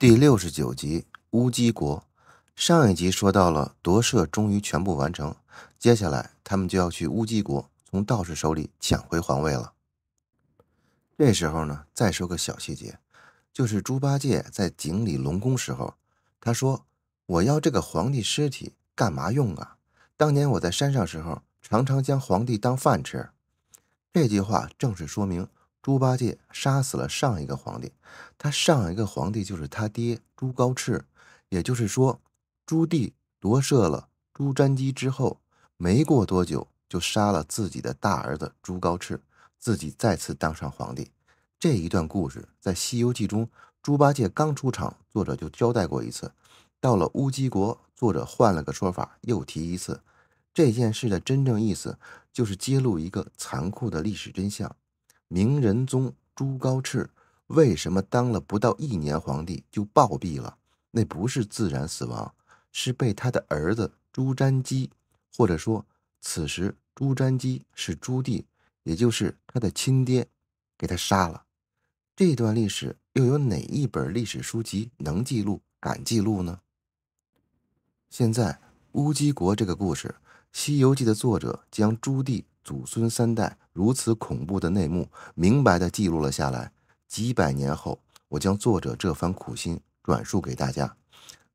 第六十九集乌鸡国，上一集说到了夺舍终于全部完成，接下来他们就要去乌鸡国从道士手里抢回皇位了。这时候呢，再说个小细节，就是猪八戒在井里龙宫时候，他说：“我要这个皇帝尸体干嘛用啊？当年我在山上时候，常常将皇帝当饭吃。”这句话正是说明。猪八戒杀死了上一个皇帝，他上一个皇帝就是他爹朱高炽，也就是说，朱棣夺舍了朱瞻基之后，没过多久就杀了自己的大儿子朱高炽，自己再次当上皇帝。这一段故事在《西游记》中，猪八戒刚出场，作者就交代过一次；到了乌鸡国，作者换了个说法又提一次。这件事的真正意思就是揭露一个残酷的历史真相。明仁宗朱高炽为什么当了不到一年皇帝就暴毙了？那不是自然死亡，是被他的儿子朱瞻基，或者说此时朱瞻基是朱棣，也就是他的亲爹，给他杀了。这段历史又有哪一本历史书籍能记录、敢记录呢？现在乌鸡国这个故事，《西游记》的作者将朱棣祖孙三代。如此恐怖的内幕，明白地记录了下来。几百年后，我将作者这番苦心转述给大家。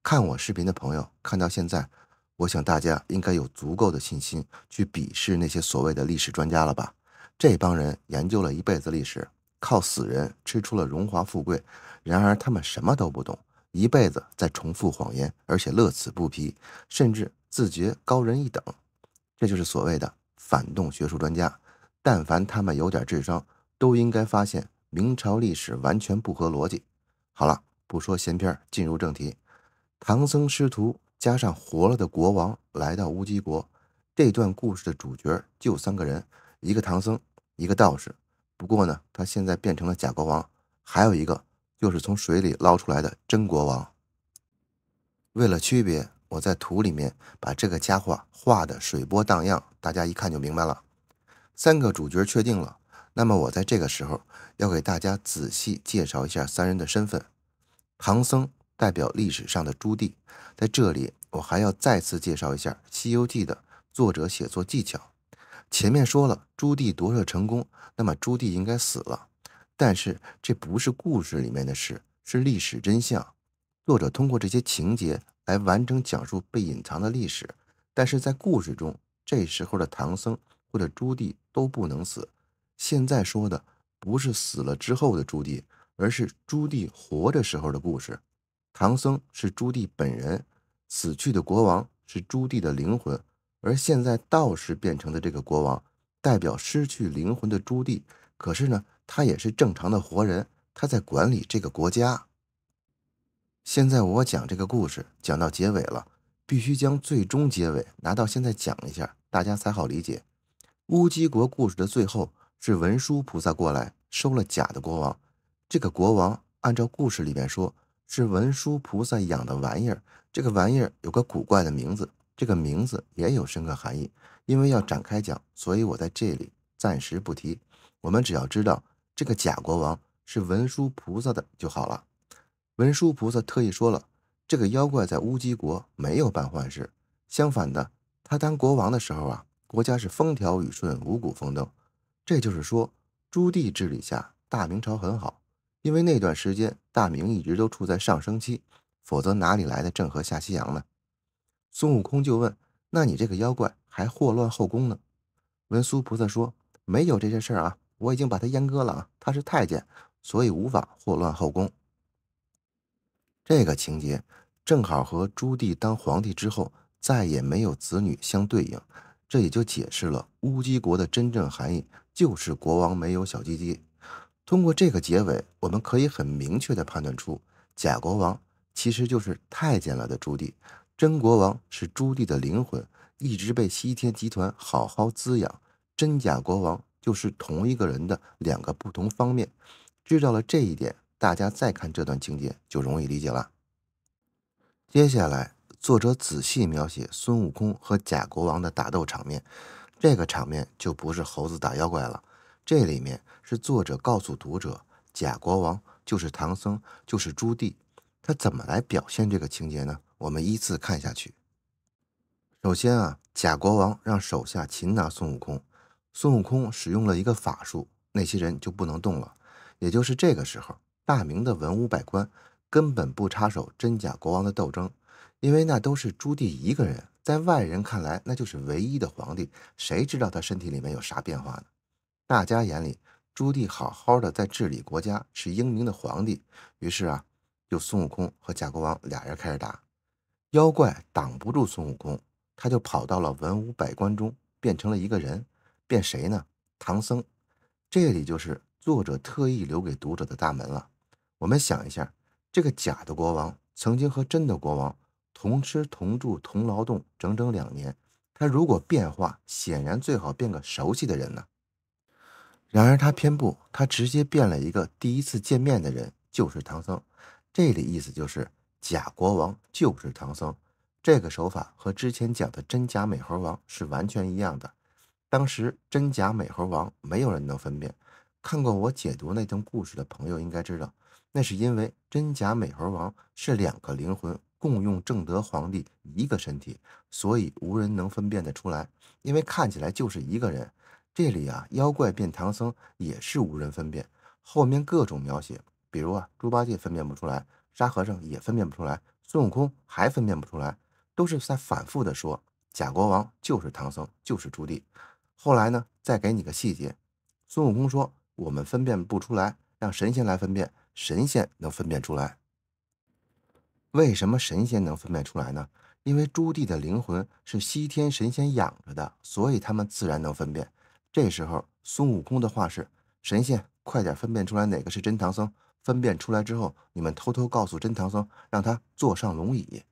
看我视频的朋友看到现在，我想大家应该有足够的信心去鄙视那些所谓的历史专家了吧？这帮人研究了一辈子历史，靠死人吃出了荣华富贵，然而他们什么都不懂，一辈子在重复谎言，而且乐此不疲，甚至自觉高人一等。这就是所谓的反动学术专家。但凡他们有点智商，都应该发现明朝历史完全不合逻辑。好了，不说闲篇，进入正题。唐僧师徒加上活了的国王来到乌鸡国，这段故事的主角就三个人：一个唐僧，一个道士。不过呢，他现在变成了假国王；还有一个就是从水里捞出来的真国王。为了区别，我在图里面把这个家伙画的水波荡漾，大家一看就明白了。三个主角确定了，那么我在这个时候要给大家仔细介绍一下三人的身份。唐僧代表历史上的朱棣，在这里我还要再次介绍一下《西游记》的作者写作技巧。前面说了朱棣夺舍成功，那么朱棣应该死了，但是这不是故事里面的事，是历史真相。作者通过这些情节来完整讲述被隐藏的历史，但是在故事中，这时候的唐僧或者朱棣。都不能死。现在说的不是死了之后的朱棣，而是朱棣活着时候的故事。唐僧是朱棣本人，死去的国王是朱棣的灵魂，而现在道士变成的这个国王，代表失去灵魂的朱棣。可是呢，他也是正常的活人，他在管理这个国家。现在我讲这个故事讲到结尾了，必须将最终结尾拿到现在讲一下，大家才好理解。乌鸡国故事的最后是文殊菩萨过来收了假的国王。这个国王按照故事里面说，是文殊菩萨养的玩意儿。这个玩意儿有个古怪的名字，这个名字也有深刻含义。因为要展开讲，所以我在这里暂时不提。我们只要知道这个假国王是文殊菩萨的就好了。文殊菩萨特意说了，这个妖怪在乌鸡国没有办坏事，相反的，他当国王的时候啊。国家是风调雨顺，五谷丰登，这就是说朱棣治理下大明朝很好，因为那段时间大明一直都处在上升期，否则哪里来的郑和下西洋呢？孙悟空就问：“那你这个妖怪还祸乱后宫呢？”文殊菩萨说：“没有这些事儿啊，我已经把他阉割了啊，他是太监，所以无法祸乱后宫。”这个情节正好和朱棣当皇帝之后再也没有子女相对应。这也就解释了乌鸡国的真正含义，就是国王没有小鸡鸡。通过这个结尾，我们可以很明确地判断出，假国王其实就是太监了的朱棣，真国王是朱棣的灵魂，一直被西天集团好好滋养。真假国王就是同一个人的两个不同方面。知道了这一点，大家再看这段情节就容易理解了。接下来。作者仔细描写孙悟空和假国王的打斗场面，这个场面就不是猴子打妖怪了。这里面是作者告诉读者，假国王就是唐僧，就是朱棣。他怎么来表现这个情节呢？我们依次看下去。首先啊，假国王让手下擒拿孙悟空，孙悟空使用了一个法术，那些人就不能动了。也就是这个时候，大明的文武百官根本不插手真假国王的斗争。因为那都是朱棣一个人，在外人看来，那就是唯一的皇帝。谁知道他身体里面有啥变化呢？大家眼里，朱棣好好的在治理国家，是英明的皇帝。于是啊，就孙悟空和假国王俩人开始打，妖怪挡不住孙悟空，他就跑到了文武百官中，变成了一个人，变谁呢？唐僧。这里就是作者特意留给读者的大门了。我们想一下，这个假的国王曾经和真的国王。同吃同住同劳动整整两年，他如果变化，显然最好变个熟悉的人呢。然而他偏不，他直接变了一个第一次见面的人，就是唐僧。这里意思就是假国王就是唐僧。这个手法和之前讲的真假美猴王是完全一样的。当时真假美猴王没有人能分辨，看过我解读那段故事的朋友应该知道，那是因为真假美猴王是两个灵魂。共用正德皇帝一个身体，所以无人能分辨得出来，因为看起来就是一个人。这里啊，妖怪变唐僧也是无人分辨。后面各种描写，比如啊，猪八戒分辨不出来，沙和尚也分辨不出来，孙悟空还分辨不出来，都是在反复的说假国王就是唐僧，就是朱棣。后来呢，再给你个细节，孙悟空说我们分辨不出来，让神仙来分辨，神仙能分辨出来。为什么神仙能分辨出来呢？因为朱棣的灵魂是西天神仙养着的，所以他们自然能分辨。这时候，孙悟空的话是：“神仙，快点分辨出来哪个是真唐僧！分辨出来之后，你们偷偷告诉真唐僧，让他坐上龙椅。”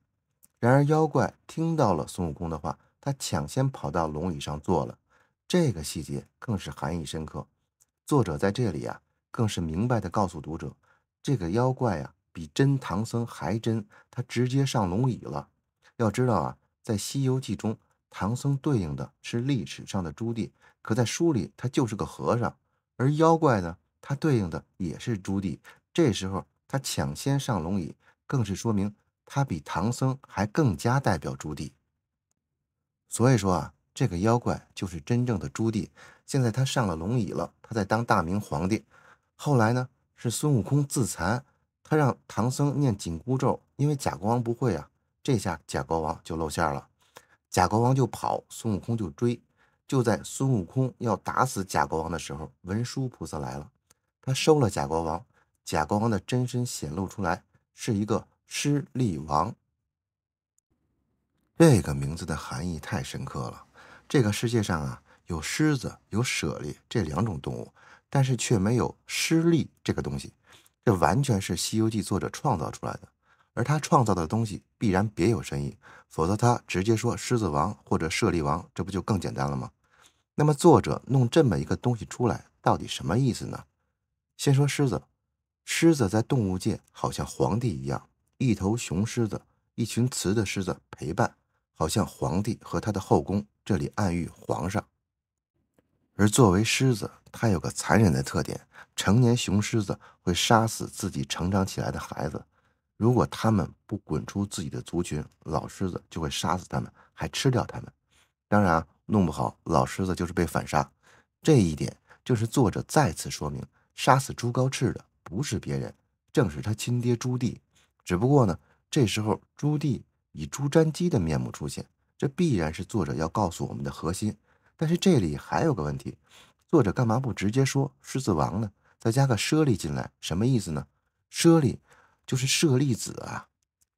然而，妖怪听到了孙悟空的话，他抢先跑到龙椅上坐了。这个细节更是含义深刻。作者在这里啊，更是明白地告诉读者，这个妖怪呀。比真唐僧还真，他直接上龙椅了。要知道啊，在《西游记》中，唐僧对应的是历史上的朱棣，可在书里他就是个和尚。而妖怪呢，他对应的也是朱棣。这时候他抢先上龙椅，更是说明他比唐僧还更加代表朱棣。所以说啊，这个妖怪就是真正的朱棣。现在他上了龙椅了，他在当大明皇帝。后来呢，是孙悟空自残。他让唐僧念紧箍咒，因为假国王不会啊，这下假国王就露馅了，假国王就跑，孙悟空就追。就在孙悟空要打死假国王的时候，文殊菩萨来了，他收了假国王，假国王的真身显露出来，是一个狮力王。这个名字的含义太深刻了，这个世界上啊，有狮子，有舍利这两种动物，但是却没有狮力这个东西。这完全是《西游记》作者创造出来的，而他创造的东西必然别有深意，否则他直接说狮子王或者舍利王，这不就更简单了吗？那么作者弄这么一个东西出来，到底什么意思呢？先说狮子，狮子在动物界好像皇帝一样，一头雄狮子，一群雌的狮子陪伴，好像皇帝和他的后宫，这里暗喻皇上。而作为狮子，它有个残忍的特点：成年雄狮子会杀死自己成长起来的孩子，如果他们不滚出自己的族群，老狮子就会杀死他们，还吃掉他们。当然啊，弄不好老狮子就是被反杀。这一点就是作者再次说明，杀死朱高炽的不是别人，正是他亲爹朱棣。只不过呢，这时候朱棣以朱瞻基的面目出现，这必然是作者要告诉我们的核心。但是这里还有个问题，作者干嘛不直接说狮子王呢？再加个舍利进来，什么意思呢？舍利就是舍利子啊，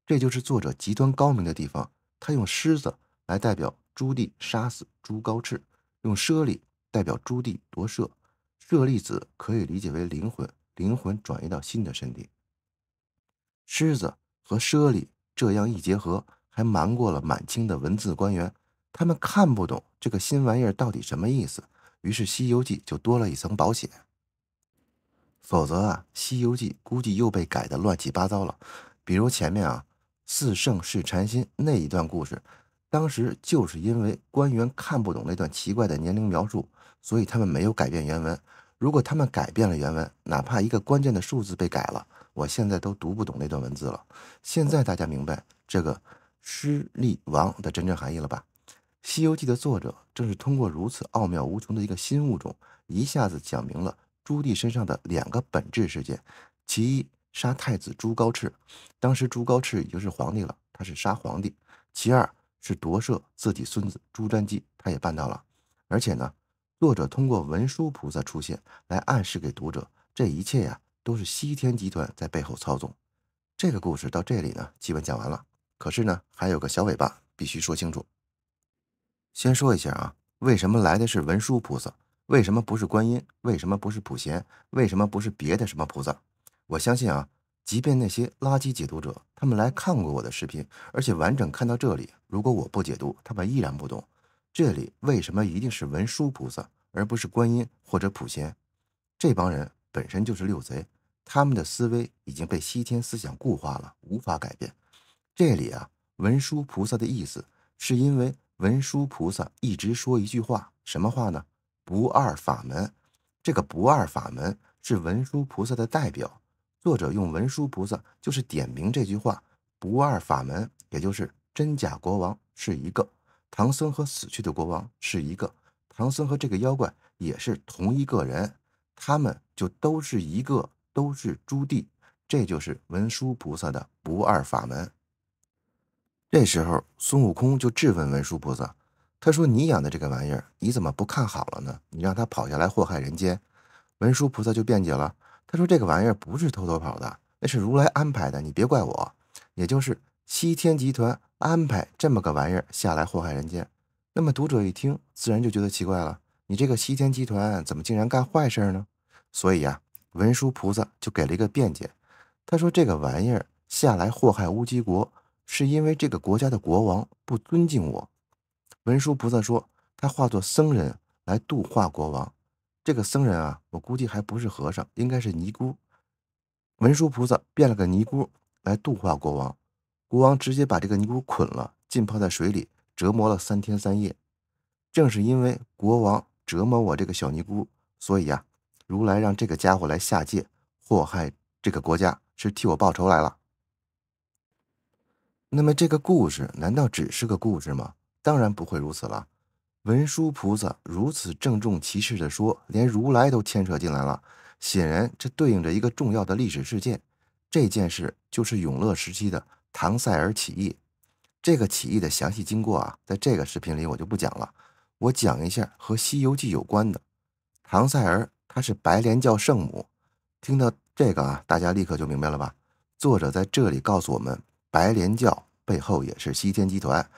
这就是作者极端高明的地方。他用狮子来代表朱棣杀死朱高炽，用舍利代表朱棣夺舍。舍利子可以理解为灵魂，灵魂转移到新的身体。狮子和舍利这样一结合，还瞒过了满清的文字官员。他们看不懂这个新玩意儿到底什么意思，于是《西游记》就多了一层保险。否则啊，《西游记》估计又被改得乱七八糟了。比如前面啊“四圣试禅心”那一段故事，当时就是因为官员看不懂那段奇怪的年龄描述，所以他们没有改变原文。如果他们改变了原文，哪怕一个关键的数字被改了，我现在都读不懂那段文字了。现在大家明白这个“失力王”的真正含义了吧？《西游记》的作者正是通过如此奥妙无穷的一个新物种，一下子讲明了朱棣身上的两个本质事件：其一，杀太子朱高炽；当时朱高炽已经是皇帝了，他是杀皇帝；其二是夺舍自己孙子朱瞻基，他也办到了。而且呢，作者通过文殊菩萨出现来暗示给读者，这一切呀都是西天集团在背后操纵。这个故事到这里呢，基本讲完了。可是呢，还有个小尾巴必须说清楚。先说一下啊，为什么来的是文殊菩萨，为什么不是观音，为什么不是普贤，为什么不是别的什么菩萨？我相信啊，即便那些垃圾解读者，他们来看过我的视频，而且完整看到这里，如果我不解读，他们依然不懂这里为什么一定是文殊菩萨，而不是观音或者普贤。这帮人本身就是六贼，他们的思维已经被西天思想固化了，无法改变。这里啊，文殊菩萨的意思是因为。文殊菩萨一直说一句话，什么话呢？不二法门。这个不二法门是文殊菩萨的代表。作者用文殊菩萨就是点名这句话。不二法门，也就是真假国王是一个，唐僧和死去的国王是一个，唐僧和这个妖怪也是同一个人，他们就都是一个，都是朱棣。这就是文殊菩萨的不二法门。这时候，孙悟空就质问文殊菩萨：“他说你养的这个玩意儿，你怎么不看好了呢？你让他跑下来祸害人间。”文殊菩萨就辩解了：“他说这个玩意儿不是偷偷跑的，那是如来安排的，你别怪我。也就是西天集团安排这么个玩意儿下来祸害人间。”那么读者一听，自然就觉得奇怪了：“你这个西天集团怎么竟然干坏事儿呢？”所以呀，文殊菩萨就给了一个辩解：“他说这个玩意儿下来祸害乌鸡国。”是因为这个国家的国王不尊敬我，文殊菩萨说他化作僧人来度化国王。这个僧人啊，我估计还不是和尚，应该是尼姑。文殊菩萨变了个尼姑来度化国王，国王直接把这个尼姑捆了，浸泡在水里，折磨了三天三夜。正是因为国王折磨我这个小尼姑，所以呀，如来让这个家伙来下界祸害这个国家，是替我报仇来了。那么这个故事难道只是个故事吗？当然不会如此了。文殊菩萨如此郑重其事地说，连如来都牵扯进来了。显然，这对应着一个重要的历史事件。这件事就是永乐时期的唐赛儿起义。这个起义的详细经过啊，在这个视频里我就不讲了。我讲一下和《西游记》有关的唐赛儿，她是白莲教圣母。听到这个啊，大家立刻就明白了吧？作者在这里告诉我们。白莲教背后也是西天集团，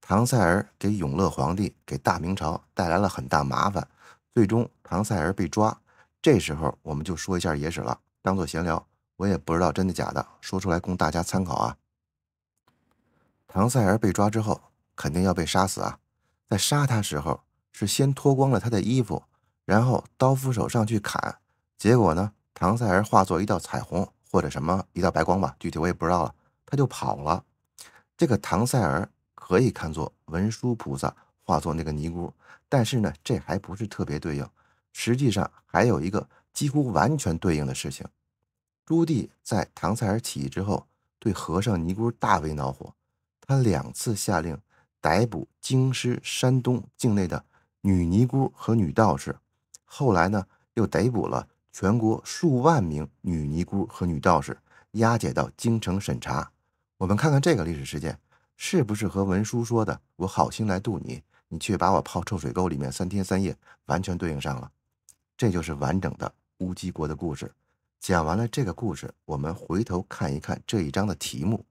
唐赛儿给永乐皇帝、给大明朝带来了很大麻烦，最终唐赛儿被抓。这时候我们就说一下野史了，当做闲聊。我也不知道真的假的，说出来供大家参考啊。唐赛儿被抓之后，肯定要被杀死啊。在杀他时候，是先脱光了他的衣服，然后刀斧手上去砍。结果呢，唐赛儿化作一道彩虹，或者什么一道白光吧，具体我也不知道了。他就跑了。这个唐赛儿可以看作文殊菩萨化作那个尼姑，但是呢，这还不是特别对应。实际上还有一个几乎完全对应的事情：朱棣在唐赛儿起义之后，对和尚尼姑大为恼火，他两次下令逮捕京师、山东境内的女尼姑和女道士，后来呢，又逮捕了全国数万名女尼姑和女道士，押解到京城审查。我们看看这个历史事件是不是和文书说的“我好心来渡你，你却把我泡臭水沟里面三天三夜”完全对应上了？这就是完整的乌鸡国的故事。讲完了这个故事，我们回头看一看这一章的题目：“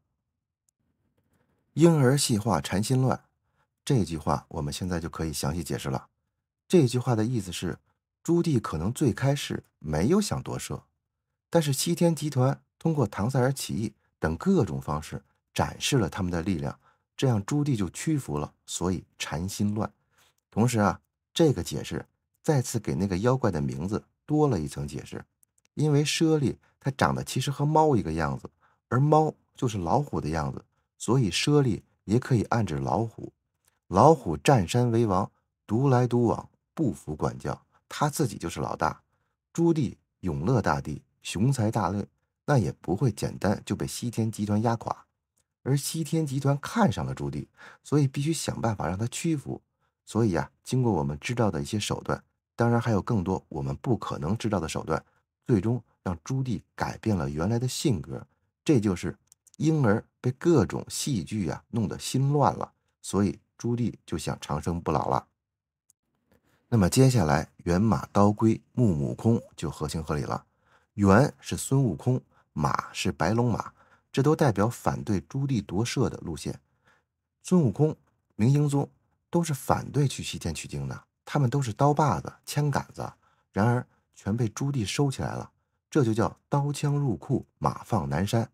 婴儿戏话缠心乱”。这句话我们现在就可以详细解释了。这句话的意思是，朱棣可能最开始没有想夺舍，但是西天集团通过唐赛儿起义。等各种方式展示了他们的力量，这样朱棣就屈服了。所以禅心乱。同时啊，这个解释再次给那个妖怪的名字多了一层解释。因为猞猁它长得其实和猫一个样子，而猫就是老虎的样子，所以猞猁也可以暗指老虎。老虎占山为王，独来独往，不服管教，他自己就是老大。朱棣永乐大帝，雄才大略。那也不会简单就被西天集团压垮，而西天集团看上了朱棣，所以必须想办法让他屈服。所以呀，经过我们知道的一些手段，当然还有更多我们不可能知道的手段，最终让朱棣改变了原来的性格。这就是婴儿被各种戏剧呀弄得心乱了，所以朱棣就想长生不老了。那么接下来，元马刀龟木母空就合情合理了。元是孙悟空。马是白龙马，这都代表反对朱棣夺舍的路线。孙悟空、明英宗都是反对去西天取经的，他们都是刀把子、枪杆子，然而全被朱棣收起来了，这就叫刀枪入库，马放南山。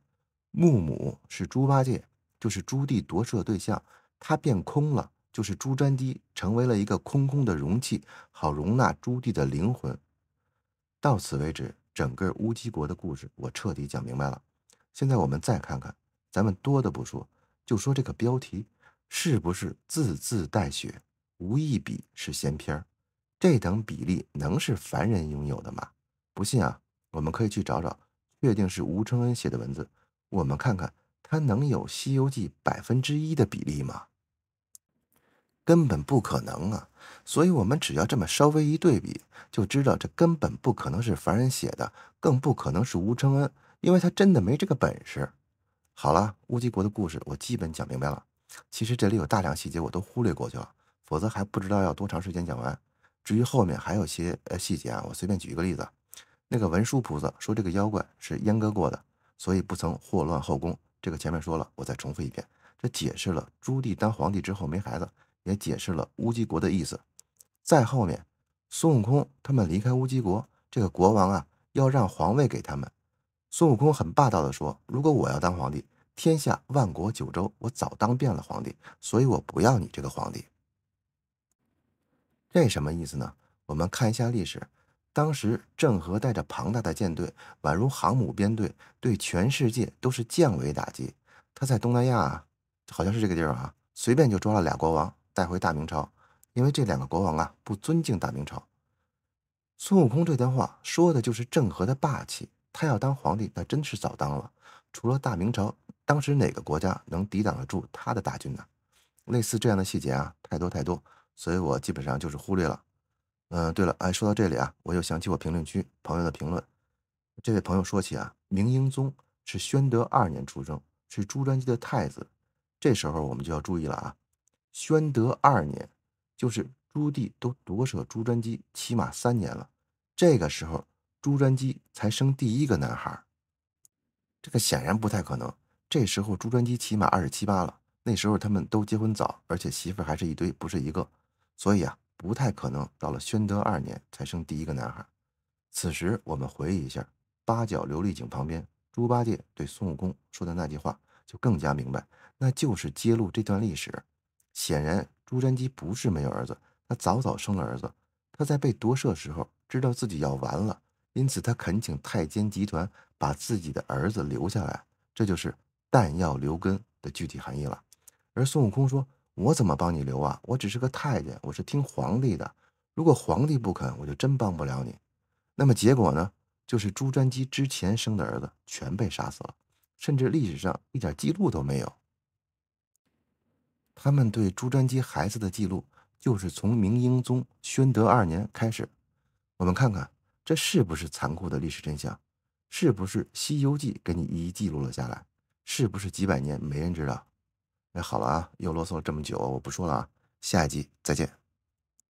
木母是猪八戒，就是朱棣夺舍对象，他变空了，就是朱瞻基成为了一个空空的容器，好容纳朱棣的灵魂。到此为止。整个乌鸡国的故事，我彻底讲明白了。现在我们再看看，咱们多的不说，就说这个标题，是不是字字带血，无一笔是闲篇儿？这等比例能是凡人拥有的吗？不信啊，我们可以去找找，确定是吴承恩写的文字。我们看看他能有《西游记》百分之一的比例吗？根本不可能啊！所以，我们只要这么稍微一对比，就知道这根本不可能是凡人写的，更不可能是吴承恩，因为他真的没这个本事。好了，乌鸡国的故事我基本讲明白了。其实这里有大量细节我都忽略过去了，否则还不知道要多长时间讲完。至于后面还有些呃细节啊，我随便举一个例子，那个文殊菩萨说这个妖怪是阉割过的，所以不曾祸乱后宫。这个前面说了，我再重复一遍，这解释了朱棣当皇帝之后没孩子。也解释了乌鸡国的意思。再后面，孙悟空他们离开乌鸡国，这个国王啊要让皇位给他们。孙悟空很霸道的说：“如果我要当皇帝，天下万国九州，我早当遍了皇帝，所以我不要你这个皇帝。”这什么意思呢？我们看一下历史，当时郑和带着庞大的舰队，宛如航母编队，对全世界都是降维打击。他在东南亚啊，好像是这个地儿啊，随便就抓了俩国王。带回大明朝，因为这两个国王啊不尊敬大明朝。孙悟空这段话说的就是郑和的霸气，他要当皇帝那真是早当了。除了大明朝，当时哪个国家能抵挡得住他的大军呢？类似这样的细节啊，太多太多，所以我基本上就是忽略了。嗯，对了，哎，说到这里啊，我又想起我评论区朋友的评论，这位朋友说起啊，明英宗是宣德二年出生，是朱瞻基的太子，这时候我们就要注意了啊。宣德二年，就是朱棣都夺舍朱瞻基起码三年了。这个时候，朱瞻基才生第一个男孩，这个显然不太可能。这时候，朱瞻基起码二十七八了。那时候他们都结婚早，而且媳妇还是一堆，不是一个，所以啊，不太可能到了宣德二年才生第一个男孩。此时，我们回忆一下八角琉璃井旁边，猪八戒对孙悟空说的那句话，就更加明白，那就是揭露这段历史。显然，朱瞻基不是没有儿子，他早早生了儿子。他在被夺舍时候，知道自己要完了，因此他恳请太监集团把自己的儿子留下来，这就是“弹药留根”的具体含义了。而孙悟空说：“我怎么帮你留啊？我只是个太监，我是听皇帝的。如果皇帝不肯，我就真帮不了你。”那么结果呢？就是朱瞻基之前生的儿子全被杀死了，甚至历史上一点记录都没有。他们对朱瞻基孩子的记录，就是从明英宗宣德二年开始。我们看看，这是不是残酷的历史真相？是不是《西游记》给你一一记录了下来？是不是几百年没人知道？哎，好了啊，又啰嗦了这么久，我不说了啊，下一集再见。